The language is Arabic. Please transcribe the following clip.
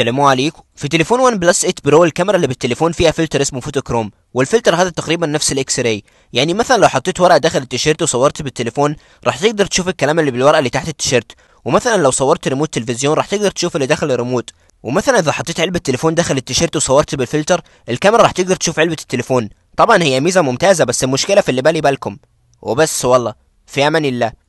السلام عليكم في تليفون ون بلس 8 برو الكاميرا اللي بالتليفون فيها فلتر اسمه فوتو كروم والفلتر هذا تقريبا نفس الاكس راي يعني مثلا لو حطيت ورقه داخل التيشيرت وصورت بالتليفون راح تقدر تشوف الكلام اللي بالورقه اللي تحت التيشيرت ومثلا لو صورت ريموت تلفزيون راح تقدر تشوف اللي داخل الريموت ومثلا اذا حطيت علبه تليفون داخل التيشيرت وصورت بالفلتر الكاميرا راح تقدر تشوف علبه التليفون طبعا هي ميزه ممتازه بس المشكله في اللي بالي بالكم وبس والله في امان الله